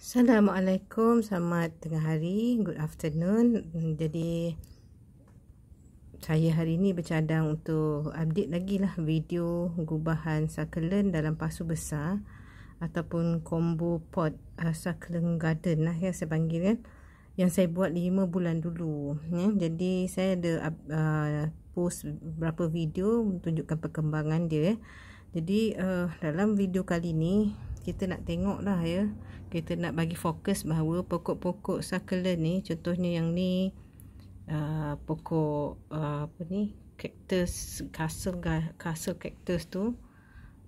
Assalamualaikum, selamat tengah hari, good afternoon. Hmm, jadi saya hari ini bercadang untuk update lagi lah video gubahan succulent dalam pasu besar ataupun combo pot uh, succulent garden lah yang saya panggil kan yang saya buat 5 bulan dulu ya. jadi saya ada uh, post berapa video tunjukkan perkembangan dia ya. jadi uh, dalam video kali ni kita nak tengok lah ya kita nak bagi fokus bahawa pokok-pokok succulent ni contohnya yang ni uh, pokok uh, apa ni cactus castle castle cactus tu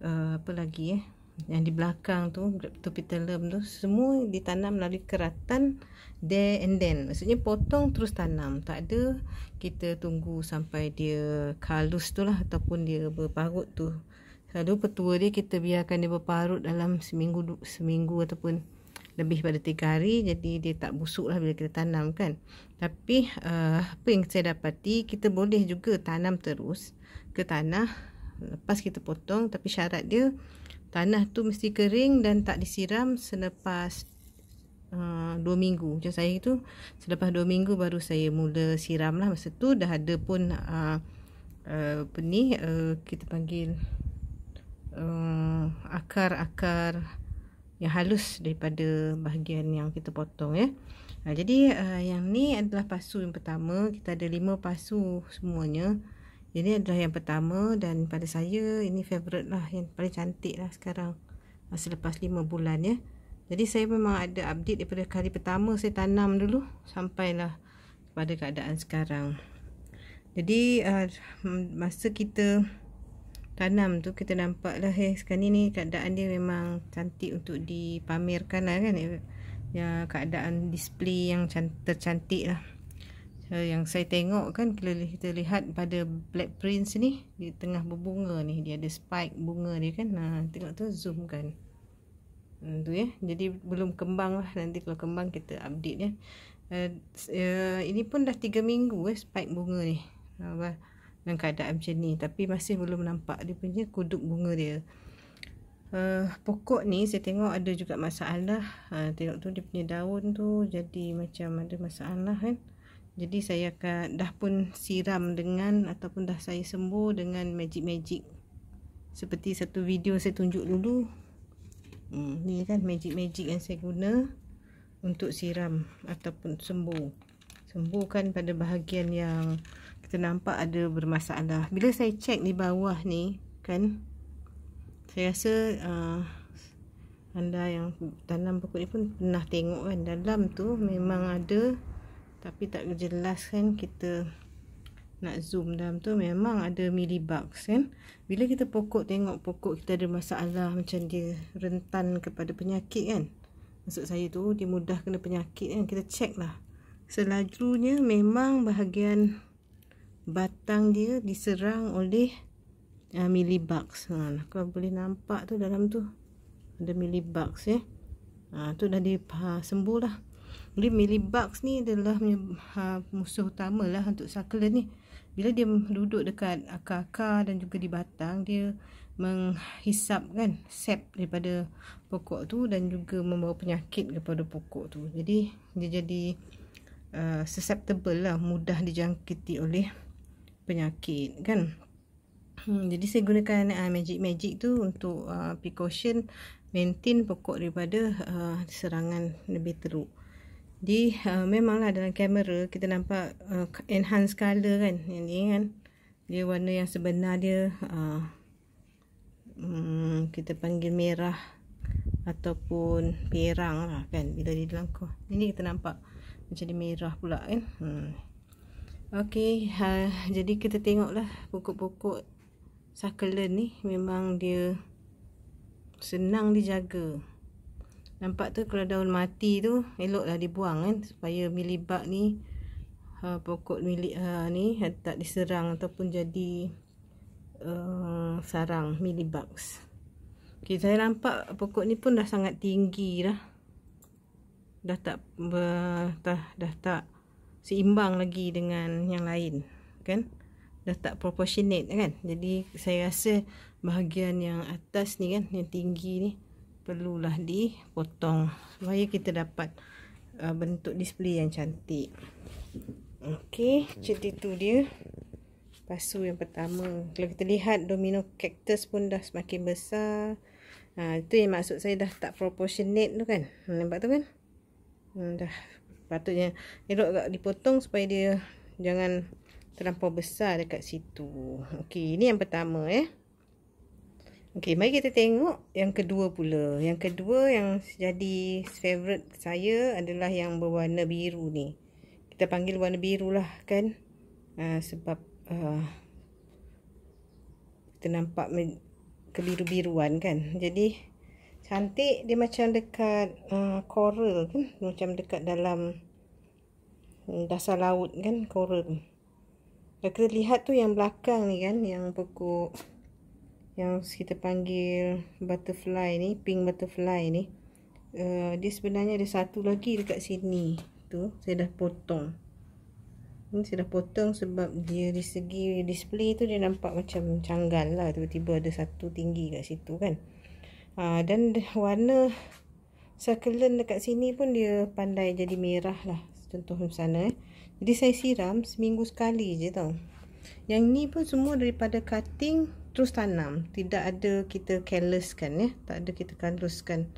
uh, apa lagi eh yang di belakang tu Graptopitalum tu Semua ditanam melalui keratan There and then Maksudnya potong terus tanam Tak ada Kita tunggu sampai dia Kalus tu lah Ataupun dia berparut tu Selalu petua dia kita biarkan dia berparut dalam seminggu seminggu ataupun lebih pada tiga hari jadi dia tak busuk lah bila kita tanam kan. Tapi uh, apa yang saya dapati kita boleh juga tanam terus ke tanah lepas kita potong tapi syarat dia tanah tu mesti kering dan tak disiram selepas uh, dua minggu. Macam saya itu selepas dua minggu baru saya mula siram lah. Masa tu dah ada pun uh, uh, apa ni uh, kita panggil uh, akar-akar yang halus daripada bahagian yang kita potong ya. Nah, ha, jadi uh, yang ni adalah pasu yang pertama. Kita ada lima pasu semuanya. Jadi adalah yang pertama dan pada saya ini favorite lah yang paling cantik lah sekarang. lepas lima bulan ya. Jadi saya memang ada update daripada kali pertama saya tanam dulu. Sampailah pada keadaan sekarang. Jadi uh, masa kita tanam tu kita nampak lah eh sekarang ni, ni keadaan dia memang cantik untuk dipamerkan lah kan eh. ya keadaan display yang tercantik lah so, yang saya tengok kan kita lihat pada black prince ni di tengah berbunga ni dia ada spike bunga dia kan nah, tengok tu zoom kan hmm, tu ya jadi belum kembang lah nanti kalau kembang kita update ya uh, uh, ini pun dah 3 minggu eh spike bunga ni apa uh, dengan keadaan macam ni tapi masih belum nampak dia punya kuduk bunga dia uh, pokok ni saya tengok ada juga masalah uh, tengok tu dia punya daun tu jadi macam ada masalah lah kan jadi saya akan dah pun siram dengan ataupun dah saya sembuh dengan magic magic seperti satu video saya tunjuk dulu hmm, ni kan magic magic yang saya guna untuk siram ataupun sembuh sembuhkan pada bahagian yang ternampak ada bermasalah bila saya cek di bawah ni kan saya rasa uh, anda yang tanam pokok ni pun pernah tengok kan dalam tu memang ada tapi tak jelas kan kita nak zoom dalam tu memang ada millibugs kan bila kita pokok tengok pokok kita ada masalah macam dia rentan kepada penyakit kan maksud saya tu dia mudah kena penyakit kan kita cek lah selajunya memang bahagian batang dia diserang oleh uh, millibugs. Ha, aku boleh nampak tu dalam tu. Ada milibugs ya. Eh. Ha, tu dah disembuh ha, lah. Jadi milibugs ni adalah uh, musuh utama lah untuk sakla ni. Bila dia duduk dekat akar-akar dan juga di batang, dia menghisap kan sap daripada pokok tu dan juga membawa penyakit kepada pokok tu. Jadi dia jadi uh, susceptible lah, mudah dijangkiti oleh penyakit kan hmm, jadi saya gunakan uh, magic magic tu untuk uh, precaution maintain pokok daripada uh, serangan lebih teruk jadi uh, memanglah dalam kamera kita nampak uh, enhance color kan yang ni kan dia warna yang sebenar dia uh, um, kita panggil merah ataupun perang lah kan bila di dalam kuah ini kita nampak macam dia merah pula kan hmm. Okey, uh, jadi kita tengoklah pokok-pokok succulent ni memang dia senang dijaga. Nampak tu kalau daun mati tu eloklah dibuang kan supaya milibak ni uh, pokok milik uh, ni tak diserang ataupun jadi uh, sarang milibugs. Okey, saya nampak pokok ni pun dah sangat tinggi dah. Dah tak uh, dah, dah tak seimbang lagi dengan yang lain kan dah tak proportionate kan jadi saya rasa bahagian yang atas ni kan yang tinggi ni perlulah dipotong supaya kita dapat uh, bentuk display yang cantik Okey, jadi tu dia pasu yang pertama kalau kita lihat domino cactus pun dah semakin besar ha, itu yang maksud saya dah tak proportionate tu kan nampak tu kan hmm, dah patutnya elok agak dipotong supaya dia jangan terlampau besar dekat situ. Okey, ini yang pertama eh. Okey, mari kita tengok yang kedua pula. Yang kedua yang jadi favorite saya adalah yang berwarna biru ni. Kita panggil warna biru lah kan. Uh, sebab uh, kita nampak kebiru-biruan kan. Jadi, cantik dia macam dekat uh, coral kan macam dekat dalam hmm, dasar laut kan coral dan kita lihat tu yang belakang ni kan yang pokok yang kita panggil butterfly ni pink butterfly ni uh, dia sebenarnya ada satu lagi dekat sini tu saya dah potong ini hmm, saya dah potong sebab dia di segi display tu dia nampak macam canggal lah tiba-tiba ada satu tinggi kat situ kan ha, dan warna succulent dekat sini pun dia pandai jadi merah lah contoh sana eh. jadi saya siram seminggu sekali je tau yang ni pun semua daripada cutting terus tanam tidak ada kita careless ya eh. tak ada kita kanduskan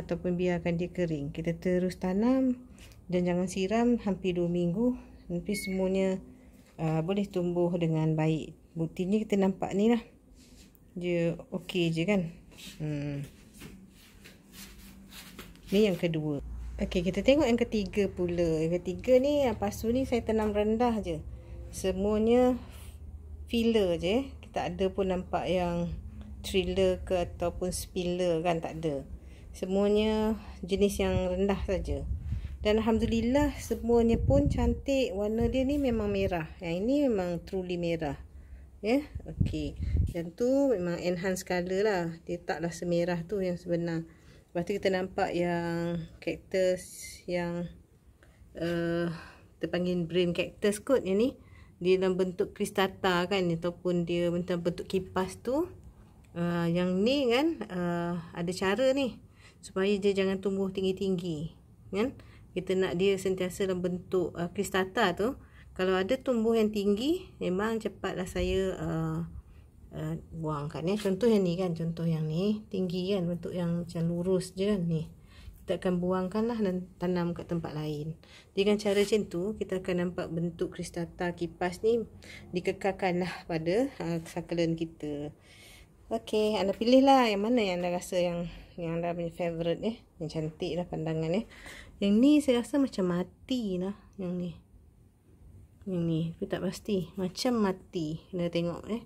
ataupun biarkan dia kering kita terus tanam dan jangan siram hampir 2 minggu nanti semuanya uh, boleh tumbuh dengan baik buktinya kita nampak ni lah dia okey je kan Hmm. Ni yang kedua. Okey, kita tengok yang ketiga pula. Yang ketiga ni lepas tu ni saya tanam rendah je. Semuanya filler je. Kita ada pun nampak yang thriller ke ataupun spiller kan tak ada. Semuanya jenis yang rendah saja. Dan alhamdulillah semuanya pun cantik. Warna dia ni memang merah. Yang ini memang truly merah yeah? okey yang tu memang enhance color lah dia taklah semerah tu yang sebenar lepas tu kita nampak yang cactus yang uh, terpanggil brain cactus kot yang ni dia dalam bentuk kristata kan ataupun dia dalam bentuk kipas tu uh, yang ni kan uh, ada cara ni supaya dia jangan tumbuh tinggi-tinggi kan kita nak dia sentiasa dalam bentuk uh, kristata tu kalau ada tumbuh yang tinggi memang cepatlah saya uh, uh, buang ya. Eh, contoh yang ni kan contoh yang ni tinggi kan bentuk yang macam lurus je kan ni kita akan buangkanlah dan tanam kat tempat lain dengan cara macam tu kita akan nampak bentuk kristata kipas ni dikekalkanlah pada uh, succulent kita Okey, anda pilih lah yang mana yang anda rasa yang yang anda punya favourite ni. Eh? Yang cantik lah pandangan ni. Eh? Yang ni saya rasa macam mati lah. Yang ni ini aku tak pasti macam mati kena tengok eh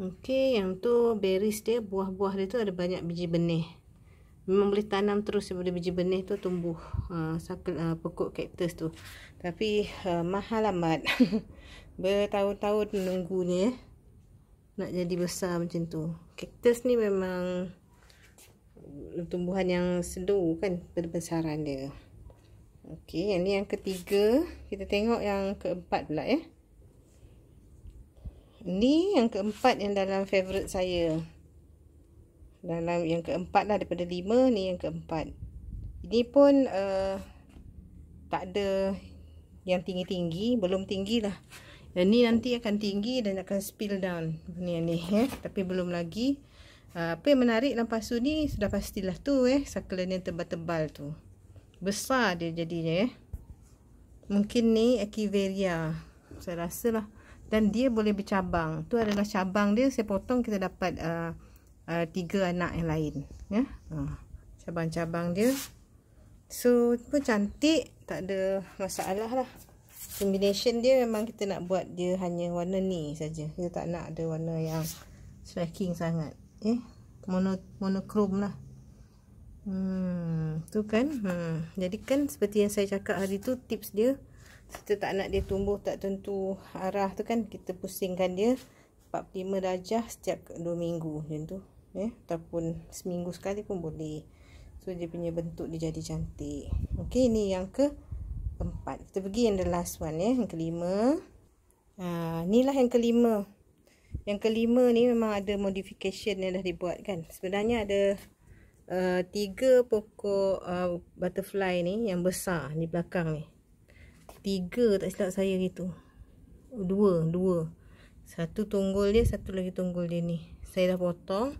okey yang tu berries dia buah-buah dia tu ada banyak biji benih memang boleh tanam terus sebab biji benih tu tumbuh uh, uh, pokok kaktus tu tapi uh, mahal amat bertahun-tahun menunggunya eh. nak jadi besar macam tu kaktus ni memang tumbuhan yang slow kan perbesaran dia Okey, yang ni yang ketiga. Kita tengok yang keempat pula ya. Eh. Ni yang keempat yang dalam favorite saya. Dalam yang keempat lah daripada lima. Ni yang keempat. Ini pun uh, tak ada yang tinggi-tinggi. Belum tinggi lah. Yang ni nanti akan tinggi dan akan spill down. Ni yang ni. Eh. Tapi belum lagi. Uh, apa yang menarik dalam pasu ni sudah pastilah tu eh. Saklen yang tebal -tebal tu besar dia jadinya eh. mungkin ni echeveria saya rasa lah dan dia boleh bercabang tu adalah cabang dia saya potong kita dapat uh, uh, tiga anak yang lain ya ah, cabang-cabang dia so pun cantik tak ada masalah lah combination dia memang kita nak buat dia hanya warna ni saja kita tak nak ada warna yang striking sangat eh mono monochrome lah Hmm, tu kan. Hmm. Jadi kan seperti yang saya cakap hari tu tips dia kita tak nak dia tumbuh tak tentu arah tu kan kita pusingkan dia 45 darjah setiap 2 minggu macam tu. Ya, eh? ataupun seminggu sekali pun boleh. So dia punya bentuk dia jadi cantik. Okey, ini yang ke empat. Kita pergi yang the last one ya, eh? yang kelima. Ha, inilah yang kelima. Yang kelima ni memang ada modification yang dah dibuat kan. Sebenarnya ada Eh, tiga pokok uh, butterfly ni yang besar di belakang ni. Tiga tak silap saya gitu. Dua, dua. Satu tunggul dia, satu lagi tunggul dia ni. Saya dah potong.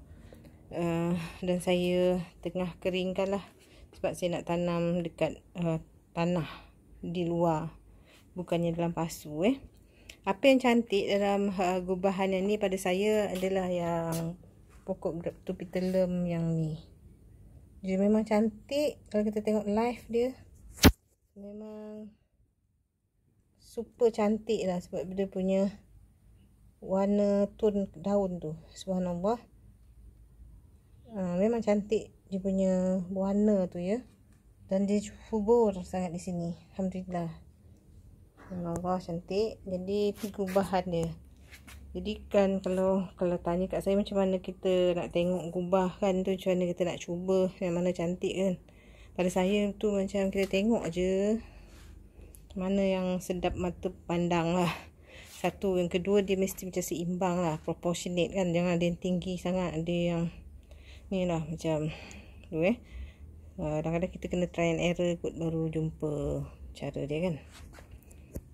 Uh, dan saya tengah keringkan lah. Sebab saya nak tanam dekat uh, tanah di luar. Bukannya dalam pasu eh. Apa yang cantik dalam uh, gubahan yang ni pada saya adalah yang pokok tupi telem yang ni. Dia memang cantik kalau kita tengok live dia. Memang super cantik lah sebab dia punya warna ton daun tu. Subhanallah. Ha, memang cantik dia punya warna tu ya. Dan dia subur sangat di sini. Alhamdulillah. Subhanallah cantik. Jadi tiga bahan dia. Jadi kan kalau kalau tanya kat saya macam mana kita nak tengok gubah kan tu macam mana kita nak cuba yang mana cantik kan. Pada saya tu macam kita tengok aje mana yang sedap mata pandang lah. Satu yang kedua dia mesti macam seimbang lah proportionate kan jangan ada yang tinggi sangat ada yang ni lah macam tu eh. Ah, kadang-kadang kita kena try and error kot baru jumpa cara dia kan.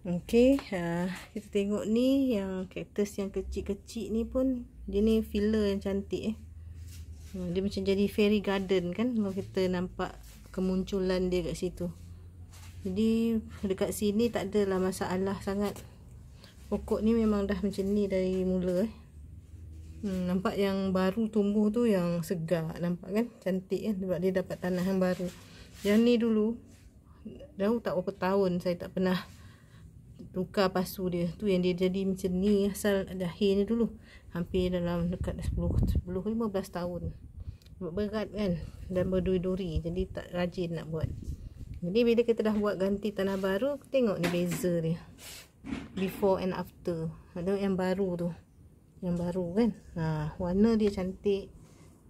Okay, uh, ha, kita tengok ni yang kaktus yang kecil-kecil ni pun dia ni filler yang cantik eh. Uh, dia macam jadi fairy garden kan kalau kita nampak kemunculan dia kat situ. Jadi dekat sini tak adalah masalah sangat. Pokok ni memang dah macam ni dari mula eh. Hmm, nampak yang baru tumbuh tu yang segar nampak kan cantik kan sebab dia dapat tanah yang baru. Yang ni dulu dah tak berapa tahun saya tak pernah tukar pasu dia tu yang dia jadi macam ni asal dahirnya dulu hampir dalam dekat 10 10 15 tahun berat kan dan berduri-duri jadi tak rajin nak buat jadi bila kita dah buat ganti tanah baru tengok ni beza dia before and after ada yang baru tu yang baru kan ha, warna dia cantik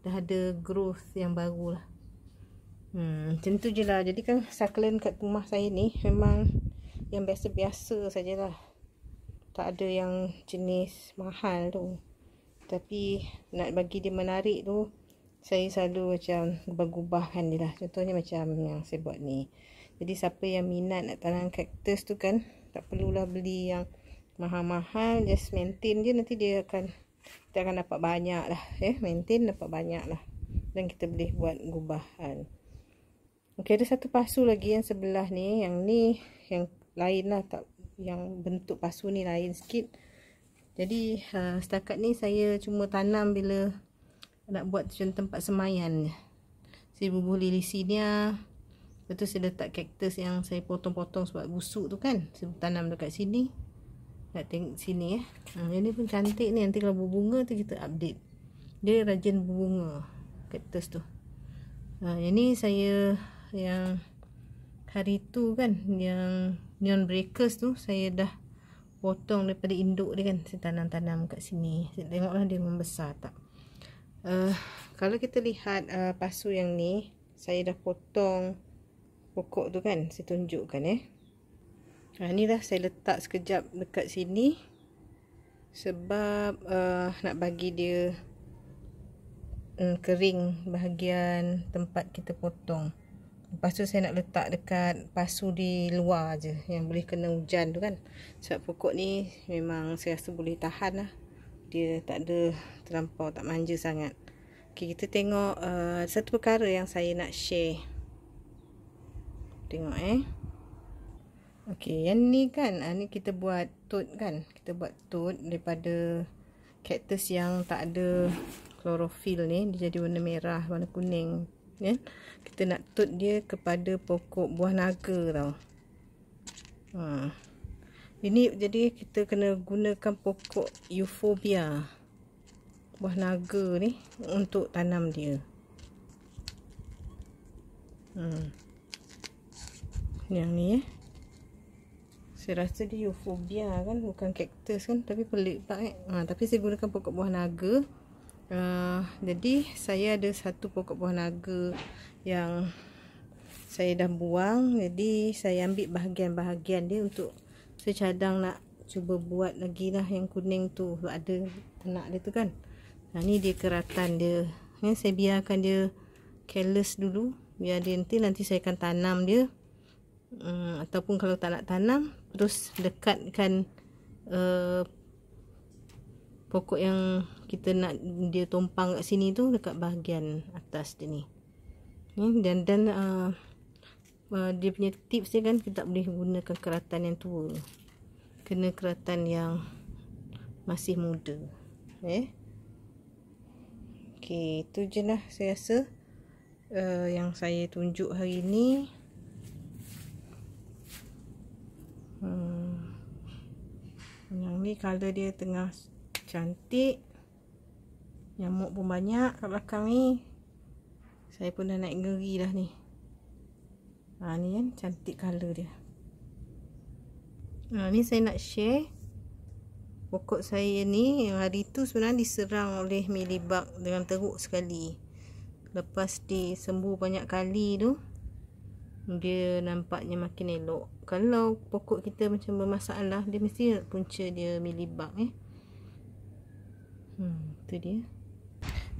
dah ada growth yang baru lah hmm, macam tu je lah jadi kan saklen kat rumah saya ni memang yang biasa-biasa sajalah tak ada yang jenis mahal tu tapi nak bagi dia menarik tu saya selalu macam berubahkan dia lah contohnya macam yang saya buat ni jadi siapa yang minat nak tanam kaktus tu kan tak perlulah beli yang mahal-mahal just maintain je nanti dia akan kita akan dapat banyak lah eh maintain dapat banyak lah dan kita boleh buat gubahan Okey ada satu pasu lagi yang sebelah ni yang ni yang lain lah tak, yang bentuk pasu ni lain sikit jadi uh, setakat ni saya cuma tanam bila nak buat macam tempat semayan saya bubuh lili sidia lepas tu saya letak kaktus yang saya potong-potong sebab busuk tu kan saya tanam dekat sini nak tengok sini eh. Hmm, yang ni pun cantik ni. Nanti kalau bunga tu kita update. Dia rajin bunga Cactus tu. Ha, yang ni saya yang hari tu kan. Yang neon breakers tu saya dah potong daripada induk dia kan saya tanam-tanam kat sini saya tengoklah dia membesar tak uh, kalau kita lihat uh, pasu yang ni saya dah potong pokok tu kan saya tunjukkan eh uh, ni dah saya letak sekejap dekat sini sebab uh, nak bagi dia um, kering bahagian tempat kita potong Lepas tu saya nak letak dekat pasu di luar je Yang boleh kena hujan tu kan Sebab pokok ni memang saya rasa boleh tahan lah Dia tak ada terlampau tak manja sangat okay, Kita tengok uh, satu perkara yang saya nak share Tengok eh Okay yang ni kan uh, Ni kita buat tut kan Kita buat tut daripada Cactus yang tak ada klorofil ni Dia jadi warna merah warna kuning kan kita nak tut dia kepada pokok buah naga tau ha. ini jadi kita kena gunakan pokok euphobia buah naga ni untuk tanam dia hmm. yang ni eh saya rasa dia euphobia kan bukan cactus kan tapi pelik tak eh ha, tapi saya gunakan pokok buah naga uh, jadi saya ada satu pokok buah naga yang saya dah buang jadi saya ambil bahagian-bahagian dia untuk secadang nak cuba buat lagi lah yang kuning tu ada tenak dia tu kan nah, ni dia keratan dia ni ya, saya biarkan dia careless dulu biar dia nanti nanti saya akan tanam dia um, ataupun kalau tak nak tanam terus dekatkan uh, pokok yang kita nak dia tumpang kat sini tu dekat bahagian atas dia ni ni dan dan uh, uh dia punya tips dia kan kita tak boleh gunakan keratan yang tua kena keratan yang masih muda eh okey itu je lah saya rasa uh, yang saya tunjuk hari ni hmm. yang ni color dia tengah cantik Nyamuk pun banyak kat belakang ni Saya pun dah naik geri dah ni Ha ni kan cantik colour dia Ha ni saya nak share Pokok saya ni hari tu sebenarnya diserang oleh milibak dengan teruk sekali Lepas disembuh banyak kali tu Dia nampaknya makin elok Kalau pokok kita macam bermasalah Dia mesti punca dia milibak eh. Hmm, tu dia.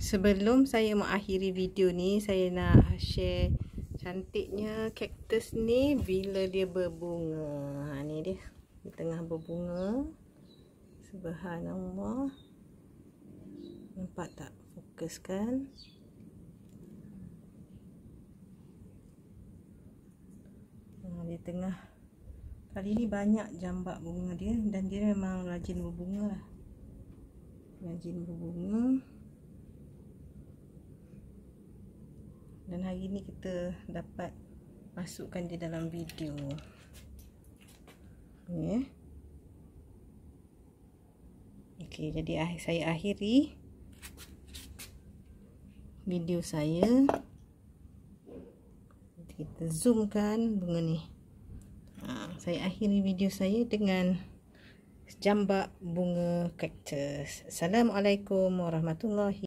Sebelum saya mengakhiri video ni, saya nak share cantiknya kaktus ni bila dia berbunga. Ha, ni dia. Di tengah berbunga. Subhanallah. Nampak tak? Fokus kan? Ha, dia tengah. Kali ni banyak jambak bunga dia. Dan dia memang rajin berbunga lah rajin berbunga dan hari ni kita dapat masukkan dia dalam video ni ya. eh Okay, jadi saya akhiri video saya kita zoomkan bunga ni ha, saya akhiri video saya dengan jambak bunga kaktus. Assalamualaikum warahmatullahi